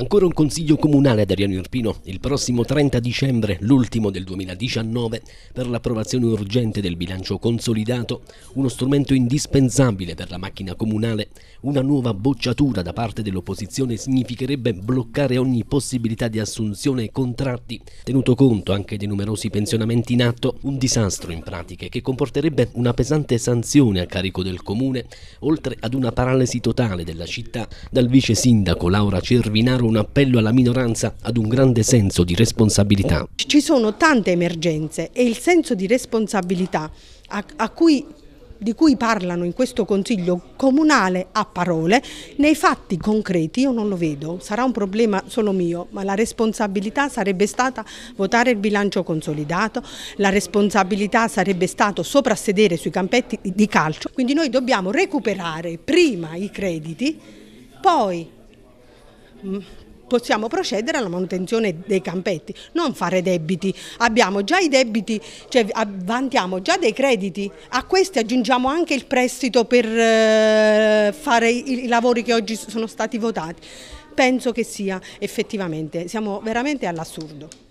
Ancora un consiglio comunale ad Ariano Irpino, il prossimo 30 dicembre, l'ultimo del 2019, per l'approvazione urgente del bilancio consolidato, uno strumento indispensabile per la macchina comunale, una nuova bocciatura da parte dell'opposizione significherebbe bloccare ogni possibilità di assunzione e contratti, tenuto conto anche dei numerosi pensionamenti in atto, un disastro in pratica che comporterebbe una pesante sanzione a carico del comune, oltre ad una paralisi totale della città, dal vice sindaco Laura Cervinaro un appello alla minoranza ad un grande senso di responsabilità. Ci sono tante emergenze e il senso di responsabilità a, a cui di cui parlano in questo Consiglio comunale a parole, nei fatti concreti io non lo vedo. Sarà un problema solo mio, ma la responsabilità sarebbe stata votare il bilancio consolidato, la responsabilità sarebbe stato soprassedere sui campetti di calcio. Quindi noi dobbiamo recuperare prima i crediti, poi Mm, possiamo procedere alla manutenzione dei campetti, non fare debiti. Abbiamo già i debiti, cioè vantiamo già dei crediti, a questi aggiungiamo anche il prestito per eh, fare i lavori che oggi sono stati votati. Penso che sia effettivamente, siamo veramente all'assurdo.